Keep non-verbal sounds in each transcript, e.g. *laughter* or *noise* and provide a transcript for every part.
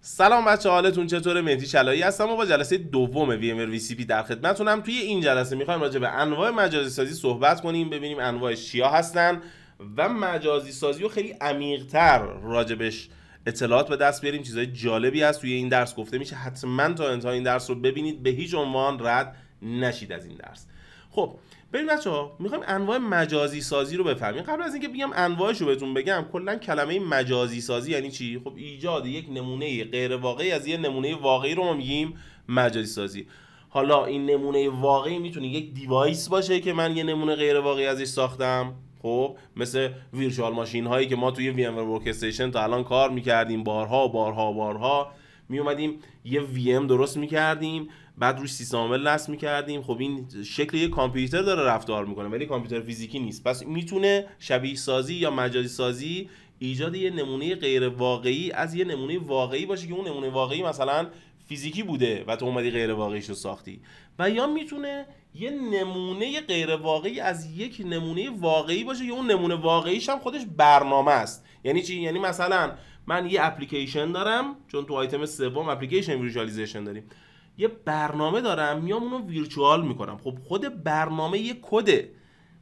سلام بچه حالتون چطوره مهدی شلایی هستم و با جلسه دوم سی پی در خدمتونم توی این جلسه میخوایم راجع به انواع مجازی سازی صحبت کنیم ببینیم انواع چیا هستن و مجازی سازی رو خیلی عمیقتر راجبش اطلاعات به دست بیاریم چیزای جالبی هست توی این درس گفته میشه حتما تا انتهای این درس رو ببینید به هیچ عنوان رد نشید از این درس خب ببین بچه ها میخوایم انواع مجازی سازی رو بفهمیم قبل از اینکه بگم انواعش رو بهتون بگم کلا کلمه مجازی سازی یعنی چی خب ایجاد یک نمونه غیر واقعی از یه نمونه واقعی رو ما میگیم مجازی سازی حالا این نمونه واقعی میتونه یک دیوایس باشه که من یه نمونه غیر واقعی ازش ساختم خب مثل ویرچوال ماشین هایی که ما توی وی ام تا الان کار میکردیم بارها بارها بارها می یه وی درست میکردیم بعد روش سیستم عامل نصب میکردیم خب این شکل یه کامپیوتر داره رفتار میکنه ولی کامپیوتر فیزیکی نیست پس میتونه شبیه سازی یا مجازی سازی ایجاد یه نمونه غیر واقعی از یه نمونه واقعی باشه که اون نمونه واقعی مثلا فیزیکی بوده و تو اومدی غیر واقعیش رو ساختی و یا میتونه یه نمونه غیر واقعی از یک نمونه واقعی باشه که اون نمونه واقعیش هم خودش برنامه است یعنی چی یعنی مثلا من یه اپلیکیشن دارم چون تو آیتم سوم اپلیکیشن داریم یه برنامه دارم میام اونو ویرچوال میکنم خب خود برنامه یه کده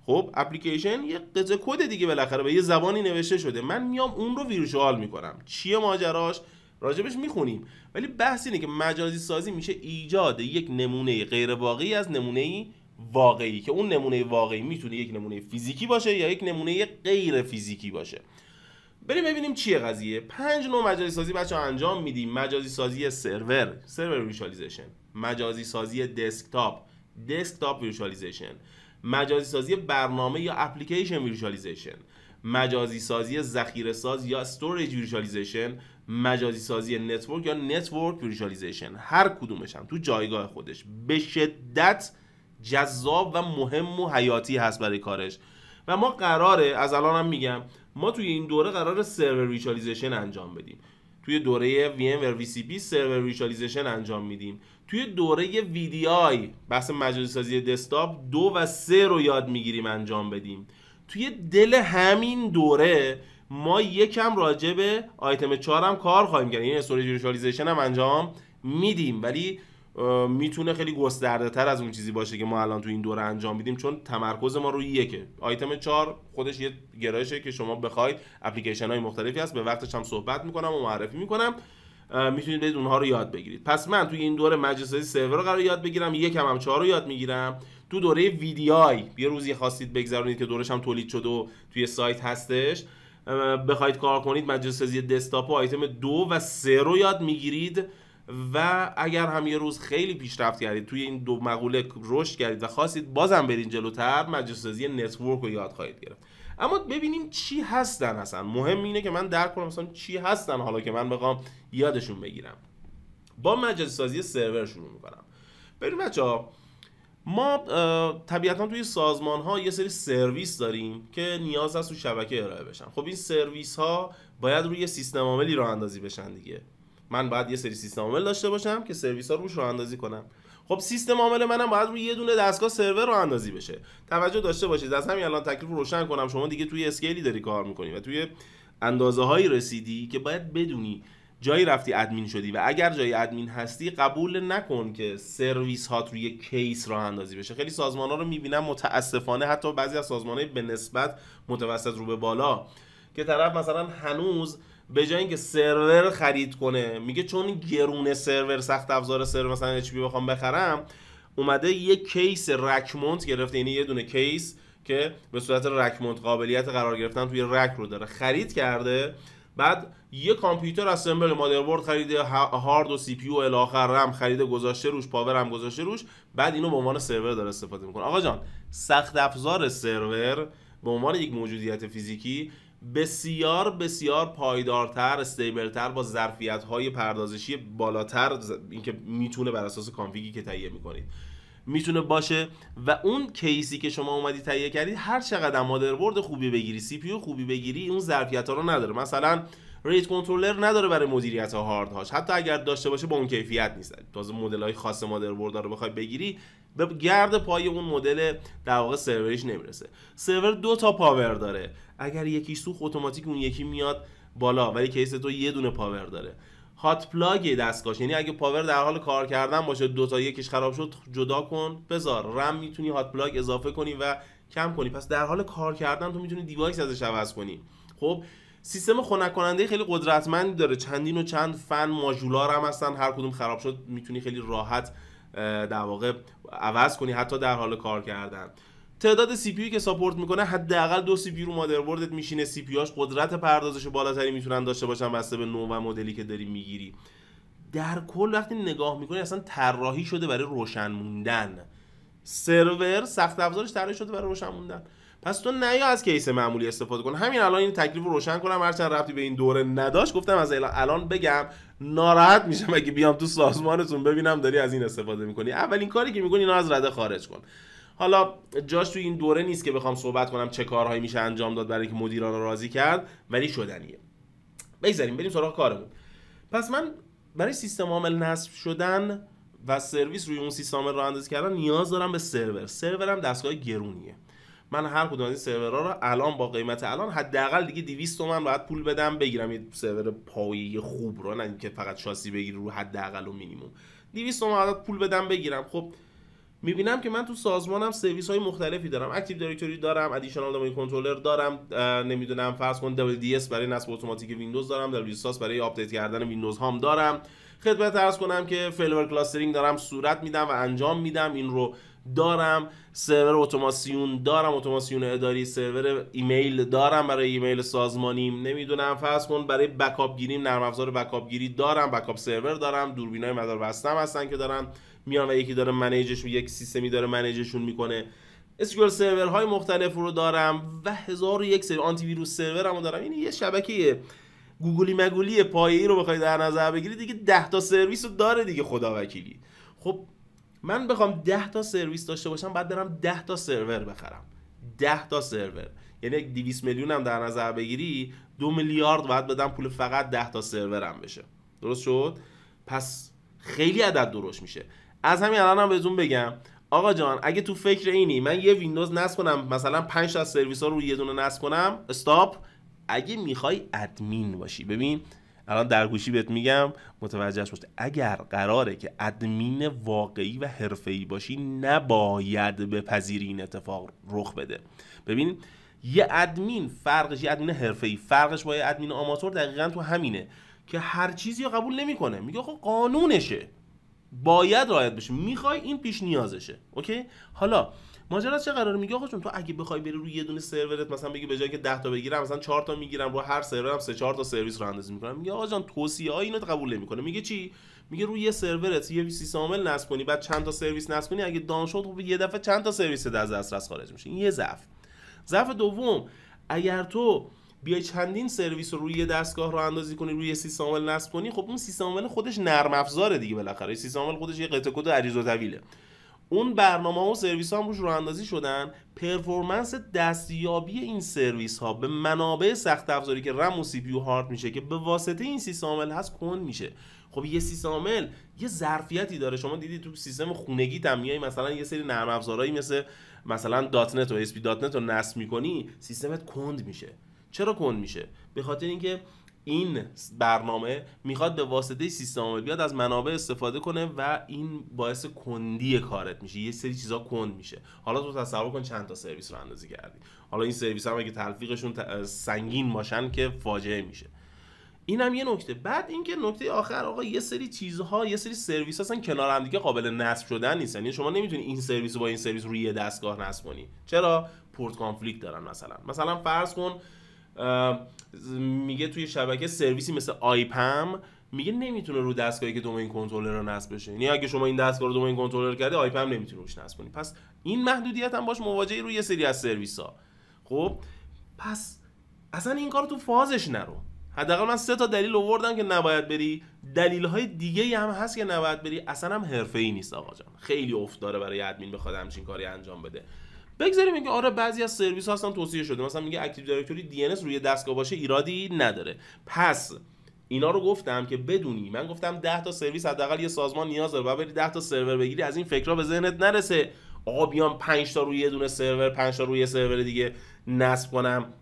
خب اپلیکیشن یه قطعه کد دیگه بالاخره به یه زبانی نوشته شده من میام اون رو ویرچوال میکنم چیه ماجراش راجبش میخونیم ولی بحث اینه که مجازی سازی میشه ایجاد یک نمونه غیر واقعی از نمونه واقعی که اون نمونه واقعی میتونه یک نمونه فیزیکی باشه یا یک نمونه غیر فیزیکی باشه بریم ببینیم چیه قضیه پنج نوع مجازی سازی بچه ها انجام میدیم مجازی سازی سرور سرور ویژوالیزیشن مجازی سازی دسکتاپ دسکتاپ ویژوالیزیشن مجازی سازی برنامه یا اپلیکیشن ویژوالیزیشن مجازی سازی ذخیره ساز یا استوریج ویژوالیزیشن مجازی سازی نتورک یا نتورک ویژوالیزیشن هر کدومش هم تو جایگاه خودش به شدت جذاب و مهم و حیاتی هست برای کارش و ما قراره از الانم میگم ما توی این دوره قرار سرور ریچالیزیشن انجام بدیم توی دوره سی پی سرور ریچالیزیشن انجام میدیم توی دوره آی بحث مجازی سازی دسکتاپ دو و سه رو یاد میگیریم انجام بدیم توی دل همین دوره ما یکم راجع به آیتم 4 هم کار خواهیم کرد یعنی استوریج ریچالیزیشن هم انجام میدیم ولی میتونه خیلی گسترده تر از اون چیزی باشه که ما الان تو این دوره انجام میدیم چون تمرکز ما روی یکه آیتم 4 خودش یه گرایشه که شما بخواید اپلیکیشن های مختلفی هست به وقتش هم صحبت میکنم و معرفی میکنم میتونید برید اونها رو یاد بگیرید پس من توی این دوره مجلس های سرور رو قرار یاد بگیرم یکم هم 4 رو یاد میگیرم تو دوره آی یه روزی خواستید بگذرونید که دورش هم تولید شده و توی سایت هستش بخواید کار کنید مجلس سازی دسکتاپ و آیتم دو و سه رو یاد میگیرید و اگر هم یه روز خیلی پیشرفت کردید توی این دو مقوله رشد کردید و خواستید بازم برین جلوتر مجلس سازی نتورک رو یاد خواهید گرفت اما ببینیم چی هستن اصلا مهم اینه که من درک کنم مثلا چی هستن حالا که من بخوام یادشون بگیرم با مجلس سازی سرور شروع میکنم بریم بچه ها ما طبیعتا توی سازمان ها یه سری سرویس داریم که نیاز هست تو شبکه ارائه بشن خب این سرویس ها باید روی سیستم عاملی راه اندازی بشن دیگه من باید یه سری سیستم عامل داشته باشم که سرویس ها روش رو اندازی کنم خب سیستم عامل منم باید روی یه دونه دستگاه سرور رو اندازی بشه توجه داشته باشید از همین الان تکلیف رو روشن کنم شما دیگه توی اسکیلی داری کار میکنی و توی اندازه هایی رسیدی که باید بدونی جایی رفتی ادمین شدی و اگر جایی ادمین هستی قبول نکن که سرویس هات روی کیس راه اندازی بشه خیلی سازمان ها رو میبینم متاسفانه حتی بعضی از سازمان های به نسبت متوسط رو به بالا که طرف مثلا هنوز به جای اینکه سرور خرید کنه میگه چون گرون سرور سخت افزار سرور مثلا اچ بخوام بخرم اومده یه کیس رکمونت گرفته یعنی یه دونه کیس که به صورت رکمونت قابلیت قرار گرفتن توی رک رو داره خرید کرده بعد یه کامپیوتر اسمبل مادربرد خریده هارد و سی پی و الاخر رم خریده گذاشته روش پاور هم گذاشته روش بعد اینو به عنوان سرور داره استفاده میکنه آقا جان سخت افزار سرور به عنوان یک موجودیت فیزیکی بسیار بسیار پایدارتر استیبلتر با ظرفیت های پردازشی بالاتر اینکه میتونه بر اساس کانفیگی که تهیه میکنید میتونه باشه و اون کیسی که شما اومدی تهیه کردید هر چقدر مادربرد خوبی بگیری سی پیو خوبی بگیری اون ظرفیت ها رو نداره مثلا ریت کنترلر نداره برای مدیریت هارد هاش حتی اگر داشته باشه با اون کیفیت نیست تازه مدل های خاص مادربرد رو بخوای بگیری به گرد پای اون مدل در واقع سروریش نمیرسه سرور دو تا پاور داره اگر یکی سوخت اتوماتیک اون یکی میاد بالا ولی کیس تو یه دونه پاور داره هات پلاگ دستگاه یعنی اگه پاور در حال کار کردن باشه دو تا یکیش خراب شد جدا کن بذار رم میتونی هات پلاگ اضافه کنی و کم کنی پس در حال کار کردن تو میتونی دیوایس ازش عوض کنی خب سیستم خنک کننده خیلی قدرتمندی داره چندین و چند فن ماژولار هم هستن هر کدوم خراب شد میتونی خیلی راحت در واقع عوض کنی حتی در حال کار کردن تعداد سی پی که ساپورت میکنه حداقل دو سی پی رو مادربردت میشینه سی پی قدرت پردازش بالاتری میتونن داشته باشن بسته به نوع و مدلی که داری میگیری در کل وقتی نگاه میکنی اصلا طراحی شده برای روشن موندن سرور سخت افزارش طراحی شده برای روشن موندن پس تو نیا از کیس معمولی استفاده کن همین الان این تکلیف رو روشن کنم هرچند رفتی به این دوره نداشت گفتم از الان بگم ناراحت میشم اگه بیام تو سازمانتون ببینم داری از این استفاده میکنی اولین کاری که میکنی اینا از رده خارج کن حالا جاش تو این دوره نیست که بخوام صحبت کنم چه کارهایی میشه انجام داد برای اینکه مدیران رو راضی کرد ولی شدنیه بگذاریم بریم سراغ کارمون پس من برای سیستم عامل نصب شدن و سرویس روی اون سیستم عامل راه اندازی کردن نیاز دارم به سرور سرورم دستگاه گرونیه من هر کدوم از این سرورها رو الان با قیمت الان حداقل دیگه 200 تومن باید پول بدم بگیرم یه سرور پایه خوب رو نه اینکه فقط شاسی بگیر رو حداقل و مینیمم 200 تومن باید پول بدم بگیرم خب میبینم که من تو سازمانم سرویس های مختلفی دارم اکتیو دایرکتوری دارم ادیشنال دامین کنترلر دارم نمیدونم فرض کن دبلیو دی اس برای نصب اتوماتیک ویندوز دارم دبلیو ساس برای آپدیت کردن ویندوز هام دارم خدمت عرض کنم که فیلور کلاسترینگ دارم صورت میدم و انجام میدم این رو دارم سرور اتوماسیون دارم اتوماسیون اداری سرور ایمیل دارم برای ایمیل سازمانیم نمیدونم فرض برای بکاپ گیریم نرم افزار بکاپ گیری دارم بکاپ سرور دارم دوربینای مدار بستم هستن که دارم میان و یکی داره منیجش یک سیستمی داره منیجشون میکنه سرور سرورهای مختلف رو دارم و هزار و یک سرور آنتی ویروس هم دارم این یه شبکه گوگلی مگولی پایه‌ای رو بخوای در نظر بگیری دیگه 10 تا سرویس رو داره دیگه خدا خب من بخوام 10 تا سرویس داشته باشم بعد برم 10 تا سرور بخرم 10 تا سرور یعنی 200 میلیون هم در نظر بگیری دو میلیارد باید بدم پول فقط 10 تا سرورم بشه درست شد پس خیلی عدد درست میشه از همین الانم هم بهتون بگم آقا جان اگه تو فکر اینی من یه ویندوز نصب کنم مثلا 5 تا سرویس ها رو یه دونه نصب کنم استاپ اگه میخوای ادمین باشی ببین الان در گوشی بهت میگم متوجهش باشه. اگر قراره که ادمین واقعی و ای باشی نباید بپذیری این اتفاق رخ بده ببین یه ادمین فرقش یه ادمین ای فرقش با یه ادمین آماتور دقیقا تو همینه که هر چیزی رو قبول نمیکنه میگه خب قانونشه باید رعایت بشه میخوای این پیش نیازشه اوکی حالا ماجرا چه قرار میگه آقا چون تو اگه بخوای بری روی یه دونه سرورت مثلا بگی به جای که 10 تا بگیرم مثلا 4 تا میگیرم رو هر سرورم سه چهار تا سرویس رو اندازی میکنم میگه آقا جان توصیه ها اینو قبول نمیکنه میگه چی میگه روی یه سرورت یه سی سامل نصب کنی بعد چند تا سرویس نصب کنی اگه دان شد خب یه دفعه چند تا سرویس از دسترس خارج میشه این یه ضعف ضعف دوم اگر تو بیای چندین سرویس رو روی یه دستگاه رو اندازی کنی روی سی عامل نصب کنی خب اون سی عامل خودش نرم افزاره دیگه بالاخره سی عامل خودش یه قطع کد عریض و طویله اون برنامه و سرویس ها هم روش رو اندازی شدن پرفورمنس دستیابی این سرویس ها به منابع سخت افزاری که رم و سی پیو هارد میشه که به واسطه این سی هست کن میشه خب یه سی یه ظرفیتی داره شما دیدی تو سیستم خونگی هم مثلا یه سری نرم افزارهایی مثل مثلا دات نت و اسپی دات نت رو نصب میکنی سیستمت کند میشه چرا کند میشه به خاطر اینکه این برنامه میخواد به واسطه سیستم بیاد از منابع استفاده کنه و این باعث کندی کارت میشه یه سری چیزا کند میشه حالا تو تصور کن چند تا سرویس رو اندازی کردی حالا این سرویس هم اگه تلفیقشون سنگین باشن که فاجعه میشه این هم یه نکته بعد اینکه نکته آخر آقا یه سری چیزها یه سری سرویس هستن کنار هم دیگه قابل نصب شدن نیستن یعنی شما نمیتونی این سرویس با این سرویس روی دستگاه نصب کنی چرا پورت کانفلیکت دارن مثلا مثلا فرض کن میگه توی شبکه سرویسی مثل آیپم میگه نمیتونه رو دستگاهی که دومین کنترلر رو نصب بشه یعنی اگه شما این دستگاه رو دومین کنترلر کرده آیپم نمیتونه روش نصب کنی پس این محدودیت هم باش مواجهی روی یه سری از سرویس ها خب پس اصلا این کار تو فازش نرو حداقل من سه تا دلیل آوردم که نباید بری دلیل های دیگه هم هست که نباید بری اصلا هم حرفه ای نیست آقا جان خیلی افت داره برای ادمین بخواد همچین کاری انجام بده بگذاریم میگه آره بعضی از سرویس ها هستن توصیه شده مثلا میگه اکتیو دایرکتوری دی روی دستگاه باشه ایرادی نداره پس اینا رو گفتم که بدونی من گفتم 10 تا سرویس حداقل یه سازمان نیاز داره 10 تا سرور بگیری از این فکرها به ذهنت نرسه آقا بیام 5 تا روی یه دونه سرور 5 تا روی سرور دیگه نصب کنم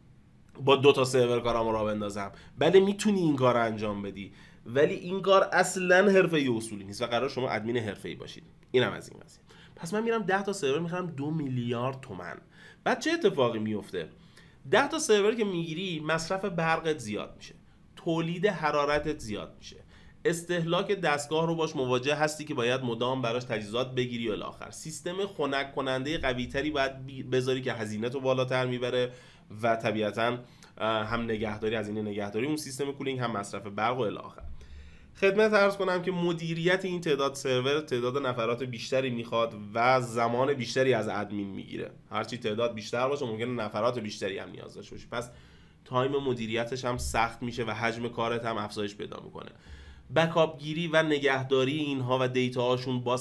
با دو تا سرور کارامو را بندازم بله میتونی این کار انجام بدی ولی این کار اصلا حرفه اصولی نیست و قرار شما ادمین حرفه ای باشید اینم از این قضیه پس من میرم 10 تا سرور میخرم دو میلیارد تومن بعد چه اتفاقی میفته 10 تا سرور که میگیری مصرف برقت زیاد میشه تولید حرارتت زیاد میشه استهلاک دستگاه رو باش مواجه هستی که باید مدام براش تجهیزات بگیری و آخر سیستم خنک کننده قویتری باید بذاری که هزینه تو بالاتر میبره و طبیعتا هم نگهداری از این نگهداری اون سیستم کولینگ هم مصرف برق و الاخر خدمت ارز کنم که مدیریت این تعداد سرور تعداد نفرات بیشتری میخواد و زمان بیشتری از ادمین میگیره هرچی تعداد بیشتر باشه ممکنه نفرات بیشتری هم نیاز داشته باشه پس تایم مدیریتش هم سخت میشه و حجم کارت هم افزایش پیدا میکنه بکاپ گیری و نگهداری اینها و دیتا هاشون با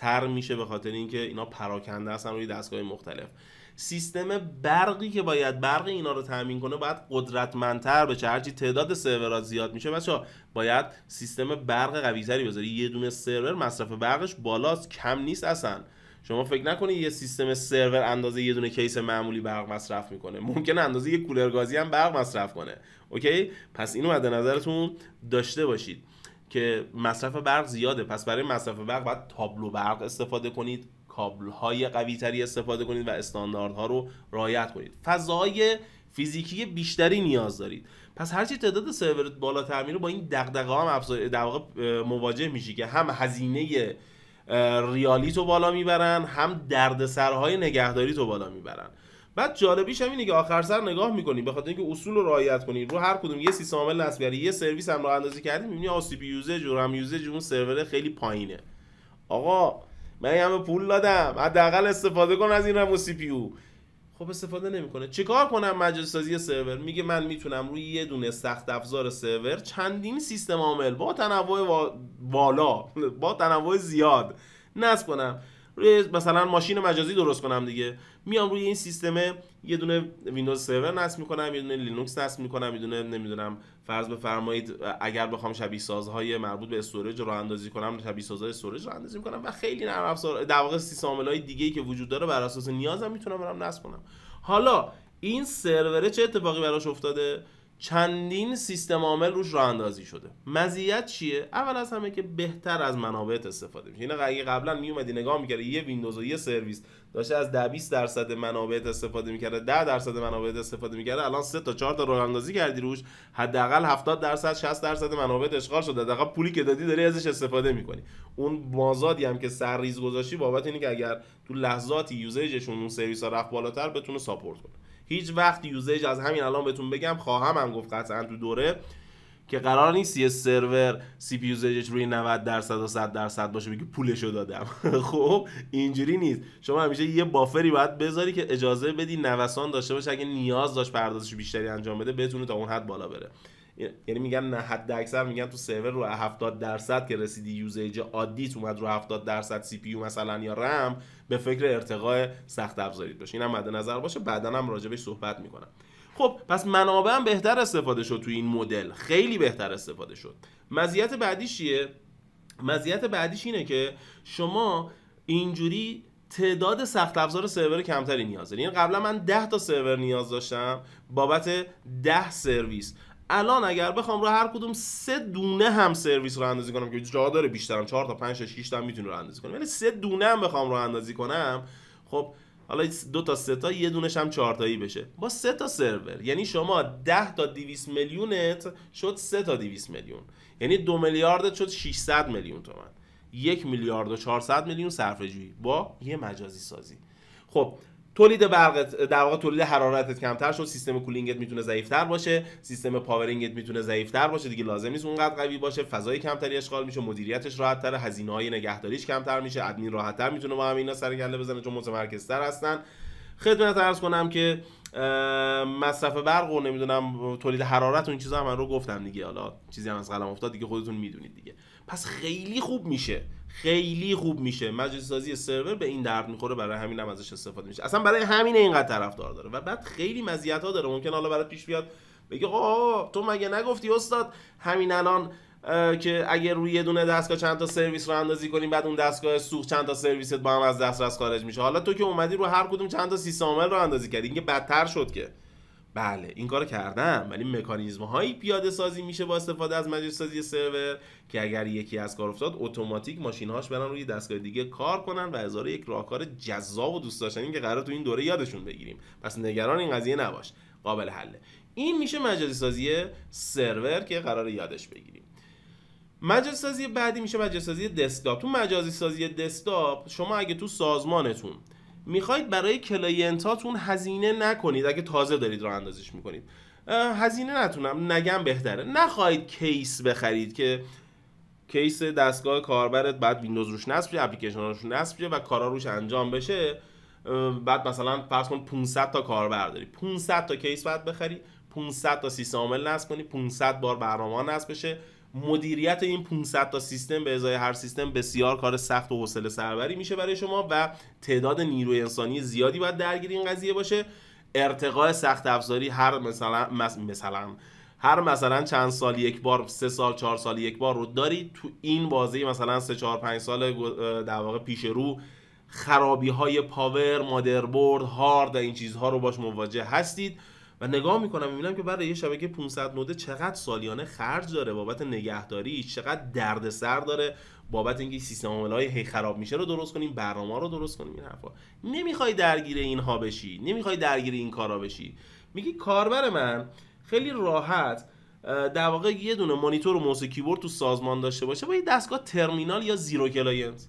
تر میشه به خاطر اینکه اینا پراکنده هستن روی دستگاه مختلف سیستم برقی که باید برق اینا رو تامین کنه باید قدرتمندتر بشه هرچی تعداد سرورها زیاد میشه بچه باید سیستم برق قویتری بذاری یه دونه سرور مصرف برقش بالاست کم نیست اصلا شما فکر نکنید یه سیستم سرور اندازه یه دونه کیس معمولی برق مصرف میکنه ممکن اندازه یه کولر گازی هم برق مصرف کنه اوکی پس اینو مد نظرتون داشته باشید که مصرف برق زیاده پس برای مصرف برق باید تابلو برق استفاده کنید کابل های قوی تری استفاده کنید و استانداردها رو رعایت کنید فضای فیزیکی بیشتری نیاز دارید پس هرچی تعداد سرور بالاتر رو با این دغدغه هم افزای در مواجه میشی که هم هزینه ریالی تو بالا میبرن هم دردسرهای نگهداری تو بالا میبرن بعد جالبیش هم اینه که آخر سر نگاه میکنی به خاطر اینکه اصول رو رعایت کنی رو هر کدوم یه سیستم عامل نصب کردی یه سرویس هم راه اندازی کردی میبینی آسیب یوزج و رم یوزج اون خیلی پایینه آقا من همه پول دادم حداقل استفاده کنم از این رم و سی پی او خب استفاده نمیکنه چیکار کنم مجلس سازی سرور میگه من میتونم روی یه دونه سخت افزار سرور چندین سیستم عامل با تنوع بالا با تنوع زیاد نصب کنم روی مثلا ماشین مجازی درست کنم دیگه میام روی این سیستم یه دونه ویندوز سرور نصب میکنم یه دونه لینوکس نصب میکنم یه دونه نمیدونم فرض بفرمایید اگر بخوام شبیه سازهای مربوط به استوریج رو اندازی کنم شبیه سازهای استوریج رو اندازی میکنم و خیلی نرم افزار در واقع سی های دیگه ای که وجود داره بر اساس نیازم میتونم برم نصب کنم حالا این سروره چه اتفاقی براش افتاده چندین سیستم عامل روش راه اندازی شده مزیت چیه اول از همه که بهتر از منابعت استفاده میشه اینه یعنی اگه قبلا میومدی نگاه میکردی یه ویندوز و یه سرویس داشته از 10 20 درصد منابعت استفاده میکرده 10 درصد منابعت استفاده میکرده الان سه تا چهار تا راه اندازی کردی روش حداقل 70 درصد 60 درصد منابعت اشغال شده حداقل پولی که دادی داری ازش استفاده میکنی اون مازادی هم که سرریز گذاشتی بابت اینه که اگر تو لحظاتی یوزجشون اون سرویس ها رفت بالاتر بتونه ساپورت کنه هیچ وقت یوزج از همین الان بهتون بگم خواهم هم گفت قطعا تو دوره که قرار نیست یه سرور سی پی یوزجش روی 90 درصد و 100 درصد باشه بگی پولشو دادم *laughs* خب اینجوری نیست شما همیشه یه بافری باید بذاری که اجازه بدی نوسان داشته باشه اگه نیاز داشت پردازش بیشتری انجام بده بتونه تا اون حد بالا بره یعنی میگن نه حد اکثر میگن تو سرور رو 70 درصد که رسیدی یوزج عادی اومد رو 70 درصد سی پی مثلا یا رم به فکر ارتقاء سخت افزارید باشه اینم مد نظر باشه بعدا هم راجبش صحبت میکنم خب پس منابع هم بهتر استفاده شد تو این مدل خیلی بهتر استفاده شد مزیت بعدیش چیه مزیت بعدیش اینه که شما اینجوری تعداد سخت افزار سرور کمتری نیاز دارید یعنی قبلا من 10 تا سرور نیاز داشتم بابت 10 سرویس الان اگر بخوام رو هر کدوم سه دونه هم سرویس رو اندازی کنم که جا داره بیشترم 4 تا 5 6 تا میتونه رو اندازی کنم ولی یعنی سه دونه هم بخوام رو اندازی کنم خب حالا دو تا سه تا یه دونش هم چهار تایی بشه با سه تا سرور یعنی شما 10 تا 200 میلیونت شد سه تا 200 میلیون یعنی دو میلیاردت شد 600 میلیون تومن یک میلیارد و 400 میلیون صرفه جویی با یه مجازی سازی خب تولید برق، در واقع تولید حرارتت کمتر شد سیستم کولینگت میتونه ضعیفتر باشه سیستم پاورینگت میتونه ضعیفتر باشه دیگه لازم نیست اونقدر قوی باشه فضای کمتری اشغال میشه مدیریتش راحتتر هزینه های نگهداریش کمتر میشه ادمین راحتتر میتونه با هم اینا سر کله بزنه چون متمرکزتر هستن خدمت عرض کنم که مصرف برق و نمیدونم تولید حرارت و این چیزا من رو گفتم دیگه حالا چیزی هم از قلم افتاد دیگه خودتون میدونید دیگه پس خیلی خوب میشه خیلی خوب میشه مجلس سازی سرور به این درد میخوره برای همین هم ازش استفاده میشه اصلا برای همین اینقدر طرفدار داره و بعد خیلی مزیت ها داره ممکن حالا برات پیش بیاد بگی آه تو مگه نگفتی استاد همین الان که اگر روی یه دونه دستگاه چند تا سرویس رو اندازی کنیم بعد اون دستگاه سوخت چند تا سرویست با هم از دست دسترس خارج میشه حالا تو که اومدی رو هر کدوم چند تا سیستم عامل رو اندازی کردی اینکه بدتر شد که بله این کارو کردم ولی مکانیزم هایی پیاده سازی میشه با استفاده از مجلس سازی سرور که اگر یکی از کار افتاد اتوماتیک ماشین هاش برن روی دستگاه دیگه کار کنن و هزار یک راهکار جذاب و دوست داشتنی که قرار تو این دوره یادشون بگیریم پس نگران این قضیه نباش قابل حله این میشه مجازی سازی سرور که قرار یادش بگیریم مجازی سازی بعدی میشه مجازی سازی دسکتاپ تو مجازی سازی دسکتاپ شما اگه تو سازمانتون میخواید برای کلاینتاتون هزینه نکنید اگه تازه دارید راه اندازیش میکنید هزینه نتونم نگم بهتره نخواهید کیس بخرید که کیس دستگاه کاربرت بعد ویندوز روش نصب شه اپلیکیشن روش نصب شه و کارا روش انجام بشه بعد مثلا فرض کن 500 تا کاربر داری 500 تا کیس بعد بخری 500 تا سیستم عامل نصب کنی 500 بار برنامه نصب بشه مدیریت این 500 تا سیستم به ازای هر سیستم بسیار کار سخت و حوصله سربری میشه برای شما و تعداد نیروی انسانی زیادی باید درگیر این قضیه باشه ارتقاء سخت افزاری هر مثلا مثلا هر مثلا چند سال یک بار سه سال چهار سال یک بار رو دارید تو این بازه مثلا سه چهار پنج سال در واقع پیش رو خرابی های پاور مادربرد هارد این چیزها رو باش مواجه هستید و نگاه میکنم میبینم که برای یه شبکه 500 نوده چقدر سالیانه خرج داره بابت نگهداری چقدر دردسر داره بابت اینکه سیستم های هی خراب میشه رو درست کنیم برنامه رو درست کنیم این حرفا نمیخوای درگیر اینها بشی نمیخوای درگیر این کارا بشی میگی کاربر من خیلی راحت در واقع یه دونه مانیتور و موس کیبورد تو سازمان داشته باشه با یه دستگاه ترمینال یا زیرو کلاینت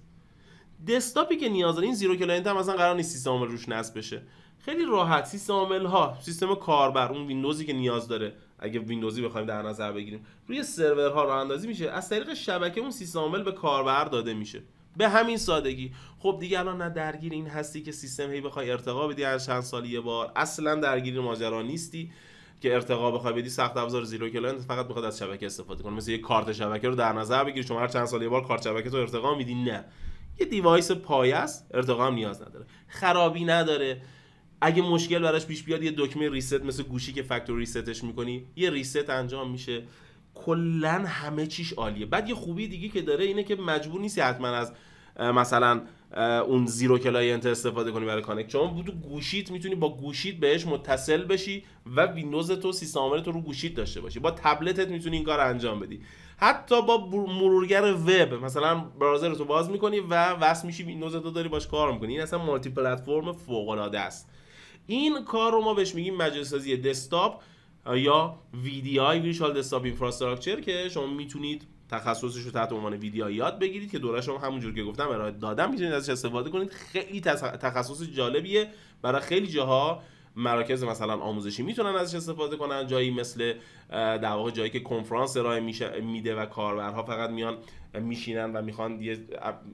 دسکتاپی که نیاز داره این زیرو کلاینت هم اصلا قرار نیست سیستم عامل روش نصب بشه خیلی راحتی سامل ها سیستم کاربر اون ویندوزی که نیاز داره اگه ویندوزی بخوایم در نظر بگیریم روی سرورها راه اندازی میشه از طریق شبکه اون سیستم عامل به کاربر داده میشه به همین سادگی خب دیگه الان نه درگیر این هستی که سیستم هی بخوای ارتقا بدی هر چند سال یه بار اصلا درگیر ماجرا نیستی که ارتقا بخوای بدی سخت افزار زیرو کلاینت فقط میخواد از شبکه استفاده کنه مثل یه کارت شبکه رو در نظر بگیر شما هر چند سال یه بار کارت شبکه تو ارتقا میدی نه یه دیوایس پایه است ارتقا نیاز نداره خرابی نداره اگه مشکل براش پیش بیاد یه دکمه ریست مثل گوشی که فکتور ریستش میکنی یه ریست انجام میشه کلا همه چیش عالیه بعد یه خوبی دیگه که داره اینه که مجبور نیستی حتما از مثلا اون زیرو کلاینت استفاده کنی برای کانکت چون بودو گوشیت میتونی با گوشیت بهش متصل بشی و ویندوز تو سیستم تو رو گوشیت داشته باشی با تبلتت میتونی این کار انجام بدی حتی با مرورگر وب مثلا براوزر تو باز میکنی و وصل میشی ویندوز تو داری باش کار میکنی این اصلا مالتی پلتفرم فوق العاده است این کار رو ما بهش میگیم مجلس سازی دسکتاپ یا VDI Virtual Desktop Infrastructure که شما میتونید تخصصش رو تحت عنوان ویدیو یاد بگیرید که دوره شما همونجور که گفتم ارائه دادم میتونید ازش استفاده کنید خیلی تخصص جالبیه برای خیلی جاها مراکز مثلا آموزشی میتونن ازش استفاده کنن جایی مثل در واقع جایی که کنفرانس ارائه میده و کاربرها فقط میان میشینن و میخوان یه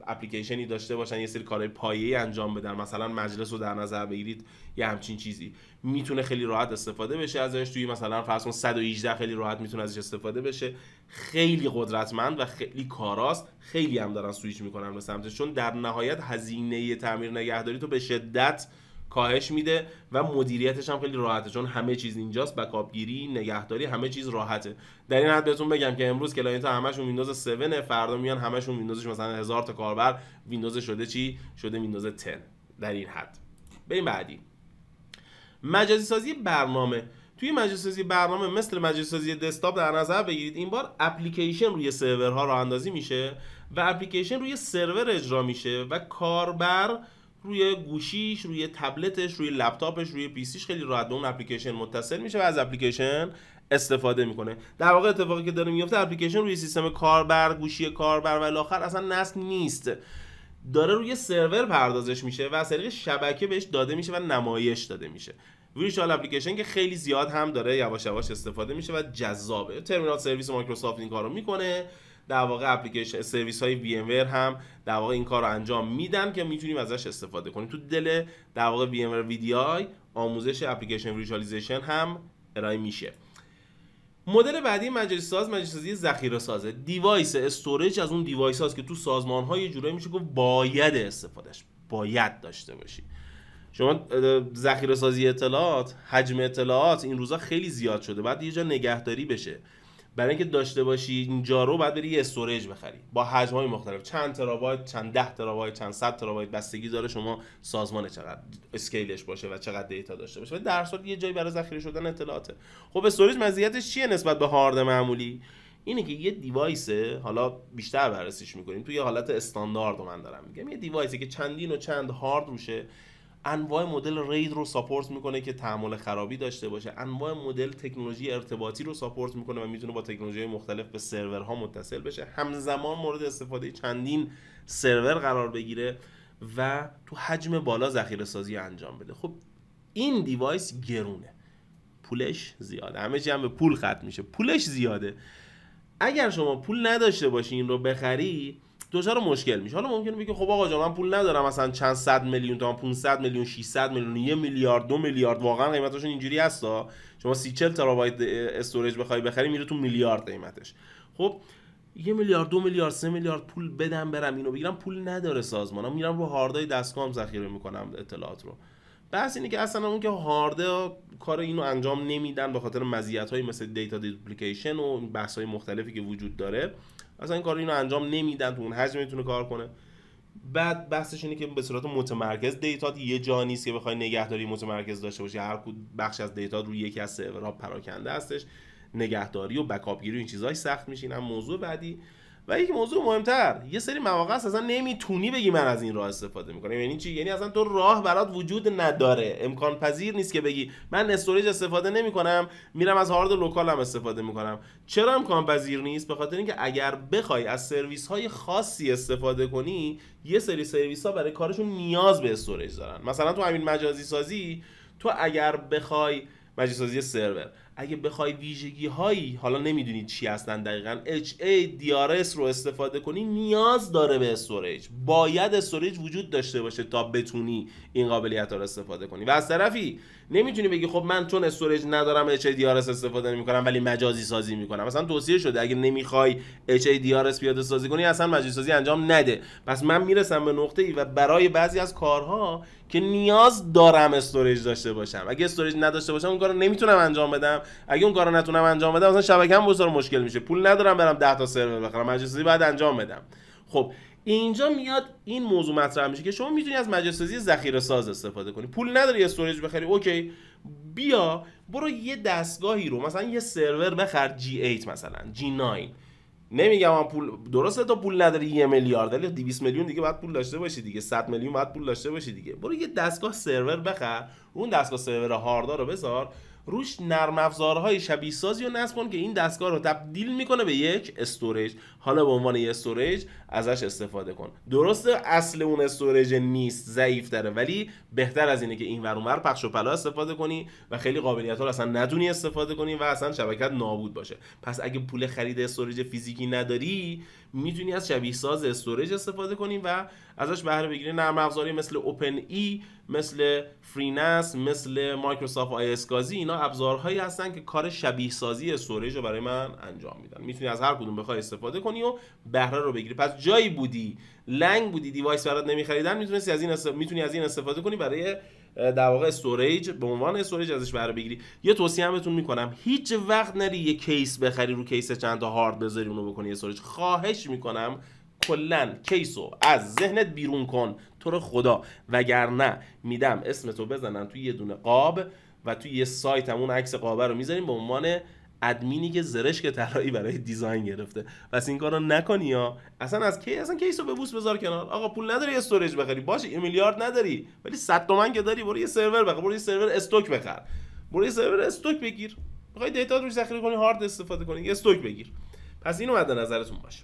اپلیکیشنی داشته باشن یه سری کارهای پایه انجام بدن مثلا مجلس رو در نظر بگیرید یه همچین چیزی میتونه خیلی راحت استفاده بشه ازش توی مثلا فرض کن 118 خیلی راحت میتونه ازش استفاده بشه خیلی قدرتمند و خیلی کاراست خیلی هم دارن سویچ میکنن به سمتش چون در نهایت هزینه تعمیر نگهداری تو به شدت کاهش میده و مدیریتش هم خیلی راحته چون همه چیز اینجاست بکاپ گیری نگهداری همه چیز راحته در این حد بهتون بگم که امروز کلاینت همشون ویندوز 7 فردا میان همشون ویندوزش مثلا هزار تا کاربر ویندوز شده چی شده ویندوز 10 در این حد بریم بعدی مجازی سازی برنامه توی مجازی سازی برنامه مثل مجازی سازی دسکتاپ در نظر بگیرید این بار اپلیکیشن روی سرورها راه اندازی میشه و اپلیکیشن روی سرور اجرا میشه و کاربر روی گوشیش روی تبلتش روی لپتاپش روی پیسیش خیلی راحت به اون اپلیکیشن متصل میشه و از اپلیکیشن استفاده میکنه در واقع اتفاقی که داره میفته اپلیکیشن روی سیستم کاربر گوشی کاربر و الاخر اصلا نصب نیست داره روی سرور پردازش میشه و از طریق شبکه بهش داده میشه و نمایش داده میشه ویژوال اپلیکیشن که خیلی زیاد هم داره یواش یواش استفاده میشه و جذابه ترمینال سرویس مایکروسافت این کارو میکنه در واقع اپلیکیشن سرویس های وی ام هم در واقع این کار رو انجام میدن که میتونیم ازش استفاده کنیم تو دل در واقع وی ام وی آموزش اپلیکیشن ویژوالیزیشن هم ارائه میشه مدل بعدی مجلس ساز مجلس سازی ذخیره سازه دیوایس استوریج از اون دیوایس هاست که تو سازمان ها یه جورایی میشه که باید استفادهش باید داشته باشی شما ذخیره سازی اطلاعات حجم اطلاعات این روزا خیلی زیاد شده بعد یه جا نگهداری بشه برای اینکه داشته باشی اینجا رو باید بری یه استوریج بخری با حجم های مختلف چند ترابایت چند ده ترابایت چند صد ترابایت بستگی داره شما سازمان چقدر اسکیلش باشه و چقدر دیتا داشته باشه و در صورت یه جایی برای ذخیره شدن اطلاعاته خب استوریج مزیتش چیه نسبت به هارد معمولی اینه که یه دیوایسه حالا بیشتر بررسیش میکنیم توی حالت استاندارد رو من دارم میگم یه دیوایسی که چندین و چند هارد روشه انواع مدل رید رو ساپورت میکنه که تحمل خرابی داشته باشه انواع مدل تکنولوژی ارتباطی رو ساپورت میکنه و میتونه با تکنولوژی مختلف به سرورها متصل بشه همزمان مورد استفاده چندین سرور قرار بگیره و تو حجم بالا ذخیره سازی انجام بده خب این دیوایس گرونه پولش زیاده همه چی هم به پول ختم میشه پولش زیاده اگر شما پول نداشته باشی این رو بخری دچار مشکل میشه حالا ممکنه بگه خب آقا جان من پول ندارم مثلا چند صد میلیون تا 500 میلیون 600 میلیون یه میلیارد دو میلیارد واقعا قیمتشون اینجوری هستا شما 30 40 ترابایت استوریج بخوای بخری میره تو میلیارد قیمتش خب یه میلیارد دو میلیارد سه میلیارد پول بدم برم اینو بگیرم پول نداره سازمانم میرم رو هاردای دستگاهم ذخیره میکنم اطلاعات رو بحث اینه که اصلا اون که هارد کار اینو انجام نمیدن به خاطر مزیت های مثل دیتا دیپلیکیشن و بحث مختلفی که وجود داره اصلا این کار اینو انجام نمیدن تو اون حجم میتونه کار کنه بعد بحثش اینه که به صورت متمرکز دیتا یه جا نیست که بخوای نگهداری متمرکز داشته باشی هر بخش از دیتا روی یکی از سرورها پراکنده هستش نگهداری و بکاپ گیری و این چیزای سخت میشین هم موضوع بعدی و یک موضوع مهمتر یه سری مواقع هست اصلا نمیتونی بگی من از این راه استفاده میکنم یعنی چی یعنی اصلا تو راه برات وجود نداره امکان پذیر نیست که بگی من استوریج استفاده نمیکنم میرم از هارد هم استفاده میکنم چرا امکان پذیر نیست به خاطر اینکه اگر بخوای از سرویس های خاصی استفاده کنی یه سری سرویس ها برای کارشون نیاز به استوریج دارن مثلا تو همین مجازی سازی تو اگر بخوای مجازی سرور اگه بخوای ویژگی هایی حالا نمیدونید چی هستن دقیقا DRS رو استفاده کنی نیاز داره به استوریج باید استوریج وجود داشته باشه تا بتونی این قابلیت رو استفاده کنی و از طرفی نمیتونی بگی خب من چون استوریج ندارم DRS استفاده کنم ولی مجازی سازی میکنم مثلا توصیه شده اگه نمیخوای drs پیاده سازی کنی اصلا مجازی سازی انجام نده پس من میرسم به نقطه ای و برای بعضی از کارها که نیاز دارم استوریج داشته باشم اگه استوریج نداشته باشم اون کارو نمیتونم انجام بدم اگه اون کارو نتونم انجام بدم مثلا هم بسیار مشکل میشه پول ندارم برم 10 تا سرور بخرم مجلسی بعد انجام بدم خب اینجا میاد این موضوع مطرح میشه که شما میتونی از مجلسی ذخیره ساز استفاده کنی پول نداری استوریج بخری اوکی بیا برو یه دستگاهی رو مثلا یه سرور بخر G8 مثلا G9 نمیگم من پول درسته تو پول نداری یه میلیارد ولی 200 میلیون دیگه بعد پول داشته باشی دیگه 100 میلیون بعد پول داشته باشی دیگه برو یه دستگاه سرور بخر اون دستگاه سرور هاردار رو بذار روش نرم افزارهای شبیه سازی رو نصب کن که این دستگاه رو تبدیل میکنه به یک استوریج حالا به عنوان یه استوریج ازش استفاده کن درسته اصل اون استوریج نیست ضعیف داره ولی بهتر از اینه که این ور اونور پخش و پلا استفاده کنی و خیلی قابلیت ها اصلا ندونی استفاده کنی و اصلا شبکت نابود باشه پس اگه پول خرید استوریج فیزیکی نداری میتونی از شبیه ساز استوریج استفاده کنی و ازش بهره بگیری نرم افزاری مثل اوپن ای مثل فریناس مثل مایکروسافت آی اسکازی اینا ابزارهایی هستن که کار شبیه سازی استوریج رو برای من انجام میدن میتونی از هر کدوم بخوای استفاده کنی کنی و بهره رو بگیری پس جایی بودی لنگ بودی دیوایس برات نمیخریدن میتونی از این میتونی از این استفاده کنی برای در واقع استوریج به عنوان استوریج ازش بهره بگیری یه توصیه هم بهتون میکنم هیچ وقت نری یه کیس بخری رو کیس چند تا هارد بذاری اونو بکنی استوریج خواهش میکنم کلا کیسو از ذهنت بیرون کن تو رو خدا وگرنه میدم اسم تو بزنن توی یه دونه قاب و توی یه سایت همون عکس قابه رو میذاریم به عنوان ادمینی که زرشک طلایی برای دیزاین گرفته پس این کارو نکنی یا اصلا از کی اصلا کیسو به بوس بذار کنار آقا پول نداری استوریج بخری باشه یه میلیارد نداری ولی 100 تومن که داری برو یه سرور بخر برو یه سرور استوک بخر برو یه سرور استوک بگیر میخوای دیتا رو ذخیره کنی هارد استفاده کنی یه استوک بگیر پس اینو مد نظرتون باشه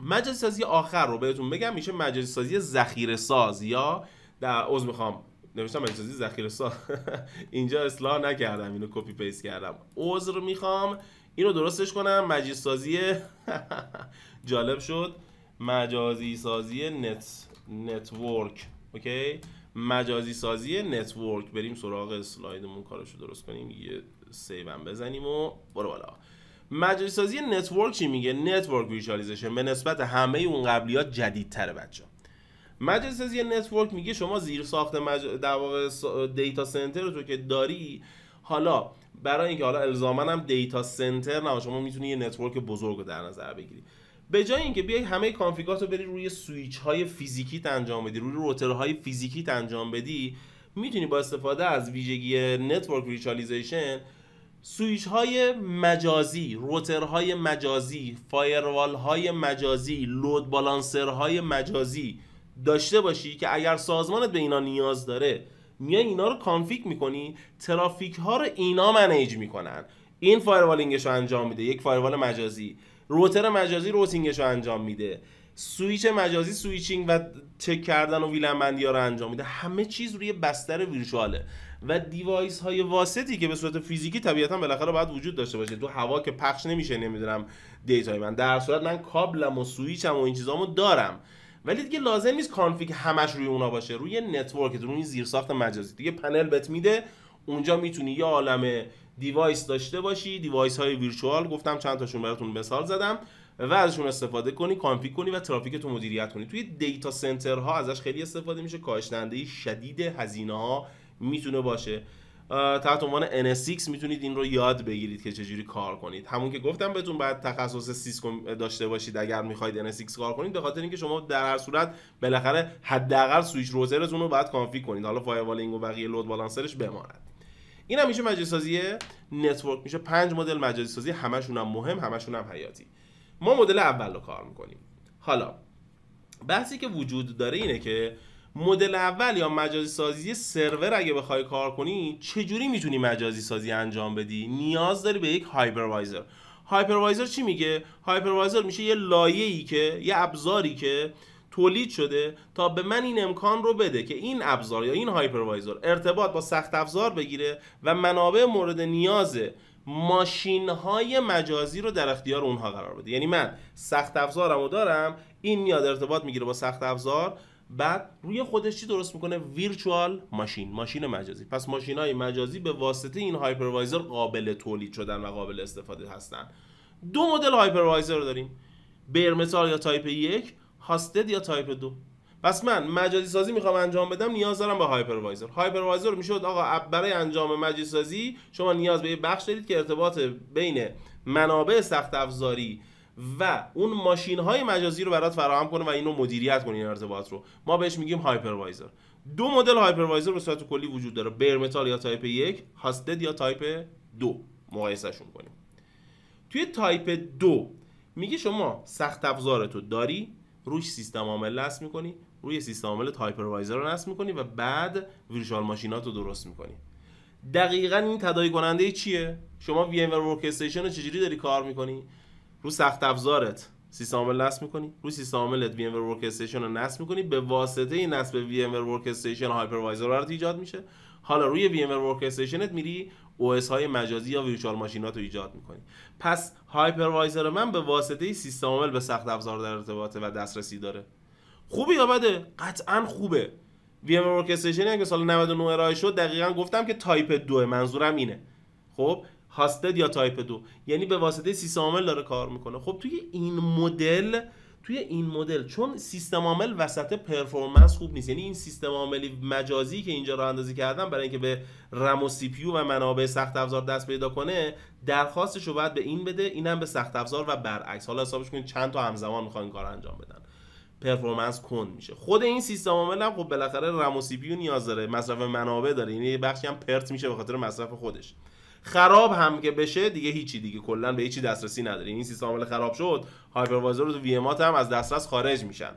مجلس سازی آخر رو بهتون بگم میشه مجلس سازی ذخیره ساز یا در میخوام نوشتم اجازه ذخیره سا *laughs* اینجا اصلاح نکردم اینو کپی پیست کردم عذر میخوام اینو درستش کنم مجیز سازی *laughs* جالب شد مجازی سازی نت نتورک اوکی مجازی سازی نتورک بریم سراغ اسلایدمون کارشو درست کنیم یه سیوم بزنیم و برو بالا مجازی سازی نتورک چی میگه نتورک ویژوالیزیشن به نسبت همه اون قبلیات جدیدتر بچه مجلس یه نتورک میگه شما زیر ساخت مج... در واقع دیتا سنتر رو که داری حالا برای اینکه حالا الزاما هم دیتا سنتر نه شما میتونی یه نتورک بزرگ رو در نظر بگیری به جای اینکه بیای همه کانفیگات رو بری روی سویچ های فیزیکی انجام بدی روی روترهای فیزیکی انجام بدی میتونی با استفاده از ویژگی نتورک ریچالیزیشن سویچ های مجازی، روتر مجازی، فایروال های مجازی، لود بالانسر های مجازی داشته باشی که اگر سازمانت به اینا نیاز داره میای اینا رو کانفیگ میکنی ترافیک ها رو اینا منیج میکنن این فایروالینگش رو انجام میده یک فایروال مجازی روتر مجازی روتینگش رو انجام میده سویچ مجازی سویچینگ و چک کردن و ویلن ها رو انجام میده همه چیز روی بستر ویرچواله و دیوایس های واسطی که به صورت فیزیکی طبیعتا بالاخره باید وجود داشته باشه تو هوا که پخش نمیشه نمیدونم دیتای من در صورت من کابلم و سویچم و این چیزامو دارم ولی دیگه لازم نیست کانفیگ همش روی اونا باشه روی نتورک روی زیرساخت مجازی دیگه پنل بت میده اونجا میتونی یه عالم دیوایس داشته باشی دیوایس های ویرچوال گفتم چند تاشون براتون مثال زدم و ازشون استفاده کنی کانفیگ کنی و ترافیک تو مدیریت کنی توی دیتا سنترها ازش خیلی استفاده میشه کاهش شدید هزینه ها میتونه باشه تحت عنوان NSX میتونید این رو یاد بگیرید که چجوری کار کنید همون که گفتم بهتون باید تخصص سیسکو داشته باشید اگر میخواید NSX کار کنید به خاطر اینکه شما در هر صورت بالاخره حداقل سویچ روزرتون رو باید کانفیگ کنید حالا فایروالینگ و بقیه لود بالانسرش بماند این هم میشه مجازی سازی نتورک میشه پنج مدل مجازی سازی همشون هم مهم همشون هم حیاتی ما مدل اول رو کار میکنیم حالا بحثی که وجود داره اینه که مدل اول یا مجازی سازی سرور اگه بخوای کار کنی چجوری میتونی مجازی سازی انجام بدی نیاز داری به یک هایپروایزر هایپروایزر چی میگه هایپروایزر میشه یه لایه‌ای که یه ابزاری که تولید شده تا به من این امکان رو بده که این ابزار یا این هایپروایزر ارتباط با سخت افزار بگیره و منابع مورد نیاز ماشین های مجازی رو در اختیار اونها قرار بده یعنی من سخت افزارم دارم این میاد ارتباط میگیره با سخت افزار بعد روی خودش چی درست میکنه ویرچوال ماشین ماشین مجازی پس ماشین های مجازی به واسطه این هایپروایزر قابل تولید شدن و قابل استفاده هستن دو مدل هایپروایزر داریم برمتال یا تایپ یک هاستد یا تایپ دو پس من مجازی سازی میخوام انجام بدم نیاز دارم به هایپروایزر هایپروایزر میشد آقا برای انجام مجازی سازی شما نیاز به یه بخش دارید که ارتباط بین منابع سخت افزاری و اون ماشین های مجازی رو برات فراهم کنه و اینو مدیریت کنه این ارتباط رو ما بهش میگیم هایپروایزر دو مدل هایپروایزر به صورت کلی وجود داره متال یا تایپ یک هاستد یا تایپ دو مقایسهشون کنیم توی تایپ دو میگه شما سخت افزارتو داری روش سیستم عامل نصب میکنی روی سیستم عامل هایپروایزر رو نصب میکنی و بعد ویرچوال ماشینات رو درست میکنی دقیقا این تدایی کننده چیه شما وی ام ورک استیشن رو چجوری داری کار میکنی رو سخت افزارت سیستم عامل نصب میکنی رو سیستم عاملت وی ام ورک استیشن رو نصب میکنی به واسطه این نصب وی ام ورک استیشن ایجاد میشه حالا روی وی ام ورک استیشنت میری او های مجازی یا ویچوال ماشینات رو ایجاد میکنی پس هایپروایزر من به واسطه سیستم عامل به سخت افزار در ارتباطه و دسترسی داره خوبه یا بده قطعا خوبه وی ام ورک استیشن اگه سال 99 ارائه شد دقیقا گفتم که تایپ 2 منظورم اینه خب هاستد یا تایپ دو یعنی به واسطه سیستم عامل داره کار میکنه خب توی این مدل توی این مدل چون سیستم عامل وسط پرفورمنس خوب نیست یعنی این سیستم عاملی مجازی که اینجا راه اندازی کردن برای اینکه به رم و سی پیو و منابع سخت افزار دست پیدا کنه درخواستش رو باید به این بده اینم به سخت افزار و برعکس حالا حسابش کنید چند تا همزمان میخوان کار انجام بدن پرفورمنس کند میشه خود این سیستم عامل هم خب بالاخره رم و سی نیاز داره مصرف منابع داره یعنی بخشی هم پرت میشه به خاطر مصرف خودش خراب هم که بشه دیگه هیچی دیگه کلا به هیچی دسترسی نداری این سیستم عامل خراب شد هایپروایزر و وی هم از دسترس خارج میشن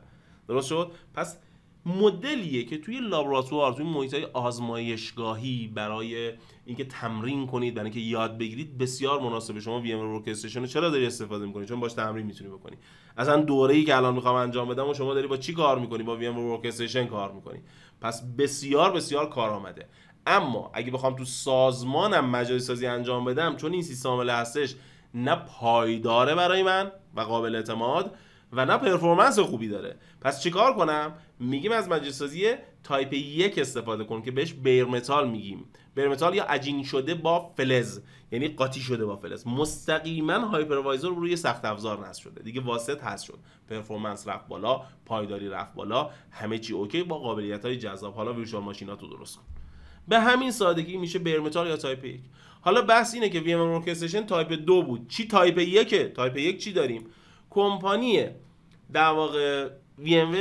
درست شد پس مدلیه که توی لابراتوار توی محیط های آزمایشگاهی برای اینکه تمرین کنید برای اینکه یاد بگیرید بسیار مناسبه شما وی ام چرا داری استفاده میکنی چون باش تمرین میتونی بکنی اصلا دوره ای که الان میخوام انجام بدم و شما داری با چی کار میکنی با وی ام کار میکنی پس بسیار بسیار آمده. اما اگه بخوام تو سازمانم مجاری سازی انجام بدم چون این سیستم عامل هستش نه پایداره برای من و قابل اعتماد و نه پرفورمنس خوبی داره پس چیکار کنم میگیم از سازی تایپ یک استفاده کن که بهش بیرمتال میگیم بیرمتال یا عجین شده با فلز یعنی قاطی شده با فلز مستقیما هایپروایزر روی سخت افزار نصب شده دیگه واسط هست شد پرفورمنس رفت بالا پایداری رفت بالا همه چی اوکی با قابلیت های جذاب حالا ویژوال ماشینات درست کن به همین سادگی میشه برمتال یا تایپ یک حالا بحث اینه که وی ام تایپ دو بود چی تایپ یکه تایپ یک چی داریم کمپانی در واقع وی ام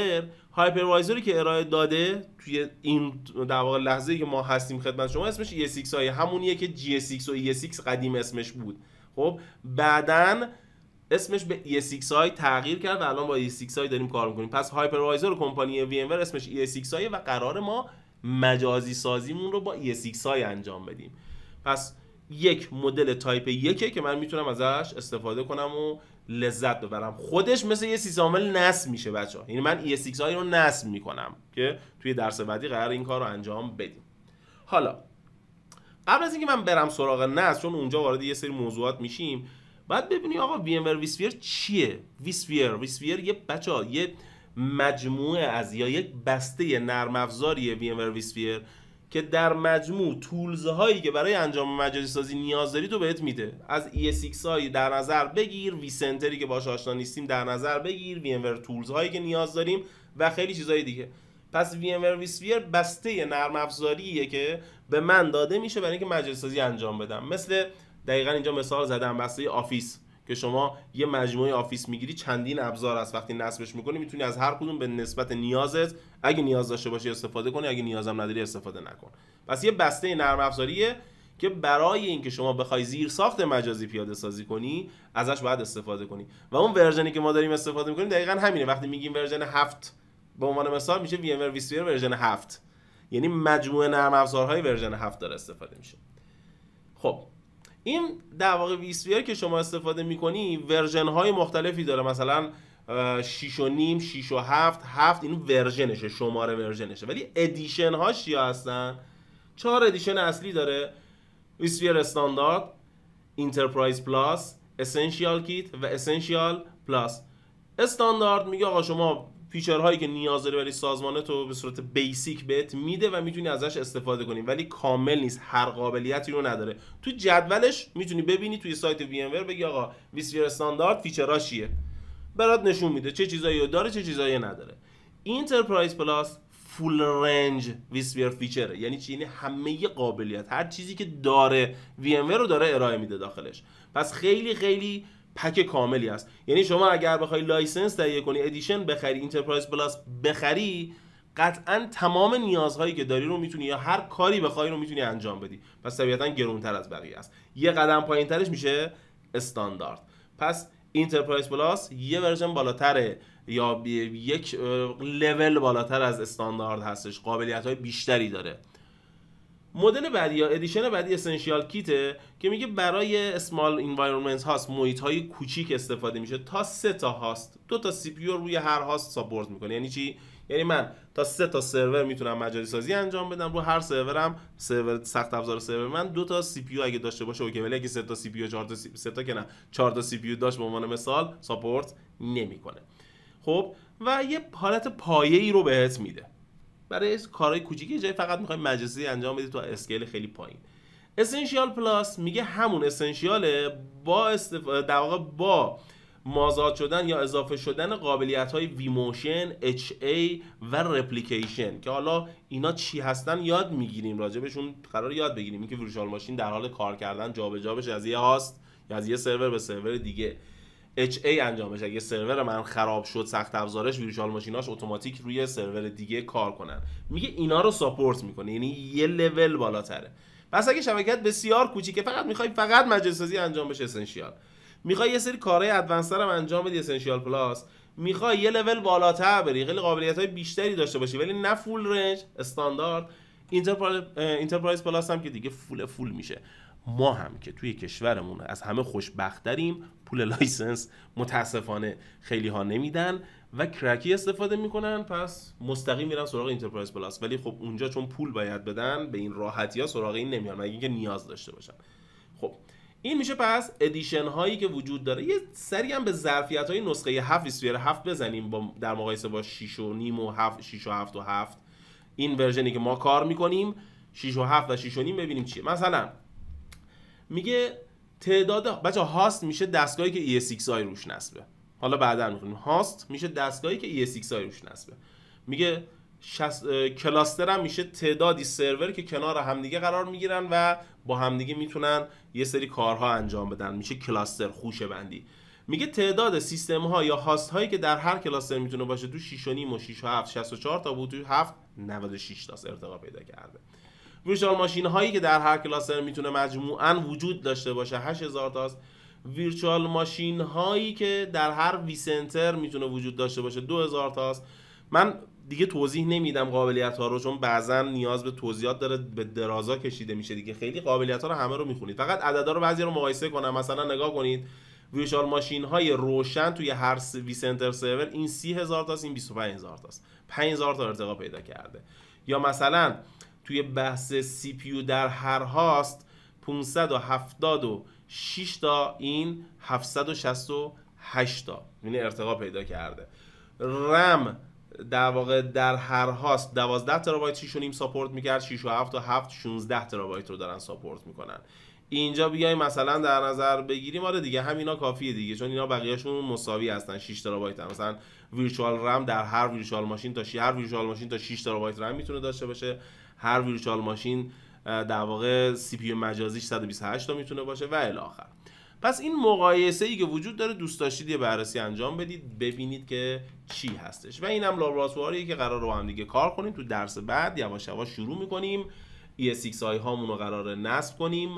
هایپروایزری که ارائه داده توی این در واقع لحظه ای که ما هستیم خدمت شما اسمش E6 های همونیه که G6 و E6 قدیم اسمش بود خب بعدا اسمش به E6 های تغییر کرد و الان با E6 های داریم کار میکنیم پس هایپروایزر کمپانی VMware اسمش E6 های و قرار ما مجازی سازیمون رو با ESX های انجام بدیم پس یک مدل تایپ یکه که من میتونم ازش استفاده کنم و لذت ببرم خودش مثل یه سیستم عامل نصب میشه بچه یعنی من ESX های رو نصب میکنم که توی درس بعدی قرار این کار رو انجام بدیم حالا قبل از اینکه من برم سراغ نصب چون اونجا وارد یه سری موضوعات میشیم بعد ببینیم آقا VMware vSphere چیه vSphere vSphere یه بچه یه مجموعه از یا یک بسته نرم افزاری وی ام که در مجموع تولز هایی که برای انجام مجازی سازی نیاز دارید رو بهت میده از ESX هایی در نظر بگیر وی سنتری که باش آشنا نیستیم در نظر بگیر وی ام تولز هایی که نیاز داریم و خیلی چیزهای دیگه پس وی ام بسته نرم افزاریه که به من داده میشه برای اینکه مجازی سازی انجام بدم مثل دقیقا اینجا مثال زدم بسته آفیس که شما یه مجموعه آفیس میگیری چندین ابزار است وقتی نصبش میکنی میتونی از هر کدوم به نسبت نیازت اگه نیاز داشته باشی استفاده کنی اگه نیازم نداری استفاده نکن پس یه بسته نرم افزاریه که برای اینکه شما بخوای زیر ساخت مجازی پیاده سازی کنی ازش باید استفاده کنی و اون ورژنی که ما داریم استفاده میکنیم دقیقا همینه وقتی میگیم ورژن 7 به عنوان مثال میشه وی ام ورژن 7 یعنی مجموعه نرم افزارهای ورژن 7 داره استفاده میشه خب این در واقع وی که شما استفاده میکنی ورژن های مختلفی داره مثلا 6 و نیم 6 و 7 7 این ورژنشه شماره ورژنشه ولی ادیشن هاش چیا هستن چهار ادیشن اصلی داره ویسفیر استاندارد انترپرایز پلاس اسنشیال کیت و اسنشیال پلاس استاندارد میگه آقا شما فیچرهایی که نیاز داری برای سازمان تو به صورت بیسیک بهت میده و میتونی ازش استفاده کنی ولی کامل نیست هر قابلیتی رو نداره تو جدولش میتونی ببینی توی سایت وی ام بگی آقا ویسویر استاندارد فیچرها چیه برات نشون میده چه چیزایی داره چه چیزایی نداره اینترپرایز پلاس فول رنج ویسفیر فیچره یعنی چی یعنی همه قابلیت هر چیزی که داره وی ام رو داره ارائه میده داخلش پس خیلی خیلی پک کاملی است یعنی شما اگر بخوای لایسنس تهیه کنی ادیشن بخری اینترپرایز پلاس بخری قطعا تمام نیازهایی که داری رو میتونی یا هر کاری بخوای رو میتونی انجام بدی پس طبیعتا گرونتر از بقیه است یه قدم پایین ترش میشه استاندارد پس اینترپرایز پلاس یه ورژن بالاتره یا یک لول بالاتر از استاندارد هستش قابلیت های بیشتری داره مدل بعدی یا ادیشن بعدی اسنشیال کیته که میگه برای اسمال انوایرمنت هاست محیط های کوچیک استفاده میشه تا سه تا هاست دو تا سی روی هر هاست ساپورت میکنه یعنی چی یعنی من تا سه تا سرور میتونم مجاری سازی انجام بدم رو هر سرورم سرور سخت افزار سرور من دو تا سی پی اگه داشته باشه اوکی ولی اگه سه تا سی پی چهار تا سی... سه تا که نه چهار تا سی پی داشت به عنوان مثال ساپورت نمیکنه خب و یه حالت پایه‌ای رو بهت میده برای کارهای کوچیکی جای فقط میخوای مجلسی انجام بدید تو اسکیل خیلی پایین اسنشیال پلاس میگه همون اسنشیاله با استف... در واقع با مازاد شدن یا اضافه شدن قابلیت های موشن، اچ ای و رپلیکیشن که حالا اینا چی هستن یاد میگیریم راجبشون قرار یاد بگیریم اینکه ویرچوال ماشین در حال کار کردن جابجا بشه از یه هاست یا از یه سرور به سرور دیگه انجام بشه اگه سرور من خراب شد سخت افزارش ویرچوال ماشیناش اتوماتیک روی سرور دیگه کار کنن میگه اینا رو ساپورت میکنه یعنی یه لول بالاتره پس اگه شبکت بسیار کوچیکه فقط میخوای فقط مجلسازی انجام بشه اسنشیال میخوای یه سری کارهای ادونسرم هم انجام بدی اسنشیال پلاس میخوای یه لول بالاتر بری خیلی قابلیت های بیشتری داشته باشی ولی نه فول رنج استاندارد اینترپرایز پلاس هم که دیگه فول فول میشه ما هم که توی کشورمون از همه خوشبختریم پول لایسنس متاسفانه خیلی ها نمیدن و کرکی استفاده میکنن پس مستقیم میرن سراغ اینترپرایز پلاس ولی خب اونجا چون پول باید بدن به این راحتی ها سراغ این نمیان مگه اینکه نیاز داشته باشن خب این میشه پس ادیشن هایی که وجود داره یه سری هم به ظرفیت های نسخه 7 اسفیر 7 بزنیم با در مقایسه با 6 و نیم و 7 6 و 7 و 7 این ورژنی که ما کار میکنیم 6 و 7 و 6 و نیم ببینیم چیه مثلا میگه تعداد بچه هاست میشه دستگاهی که ESXi روش نسبه حالا بعدا میخونیم هاست میشه دستگاهی که ESXi روش نصبه میگه شس... کلاستر هم میشه تعدادی سرور که کنار همدیگه قرار میگیرن و با همدیگه میتونن یه سری کارها انجام بدن میشه کلاستر خوشه بندی میگه تعداد سیستم ها یا هاست هایی که در هر کلاستر میتونه باشه تو 6 و 6.7 و 64 تا بود تو 7 96 تا ارتقا پیدا کرده ویرچوال ماشین هایی که در هر کلاستر میتونه مجموعا وجود داشته باشه 8000 تاست ویرچوال ماشین هایی که در هر وی سنتر میتونه وجود داشته باشه 2000 تاست من دیگه توضیح نمیدم قابلیت ها رو چون بعضا نیاز به توضیحات داره به درازا کشیده میشه دیگه خیلی قابلیت ها رو همه رو میخونید فقط عددا رو بعضی رو مقایسه کنم مثلا نگاه کنید ویرچوال ماشین های روشن توی هر وی سنتر سرور این 30000 است این 25000 تاست 5000 تا ارتقا پیدا کرده یا مثلا توی بحث سی پی در هر هاست 576 تا این 768 تا یعنی ارتقا پیدا کرده رم در واقع در هر هاست 12 ترابایت 6 نیم ساپورت میکرد 6 و 7 و 7 16 ترابایت رو دارن ساپورت میکنن اینجا بیای مثلا در نظر بگیریم آره دیگه همینا کافیه دیگه چون اینا بقیهشون مساوی هستن 6 ترابایت هم. مثلا ویرچوال رم در هر ویرچوال ماشین تا هر ویرچوال ماشین تا 6 ترابایت رم میتونه داشته باشه هر ویرچوال ماشین در واقع سی مجازیش 128 تا میتونه باشه و الی آخر پس این مقایسه ای که وجود داره دوست داشتید یه بررسی انجام بدید ببینید که چی هستش و اینم لابراتوریه لابراتواریه که قرار رو هم دیگه کار کنیم تو درس بعد یواش یواش شروع میکنیم ESXi های هامون رو قرار نصب کنیم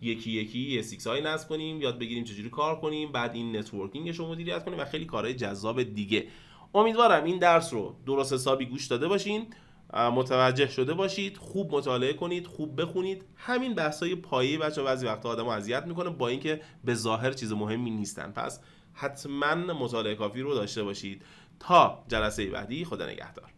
یکی یکی ESXi نصب کنیم یاد بگیریم چجوری کار کنیم بعد این نتورکینگش رو مدیریت کنیم و خیلی کارهای جذاب دیگه امیدوارم این درس رو درست حسابی گوش داده باشین متوجه شده باشید خوب مطالعه کنید خوب بخونید همین های پایه بچه بعضی وقتا آدمو اذیت میکنه با اینکه به ظاهر چیز مهمی نیستن پس حتما مطالعه کافی رو داشته باشید تا جلسه بعدی خدا نگهدار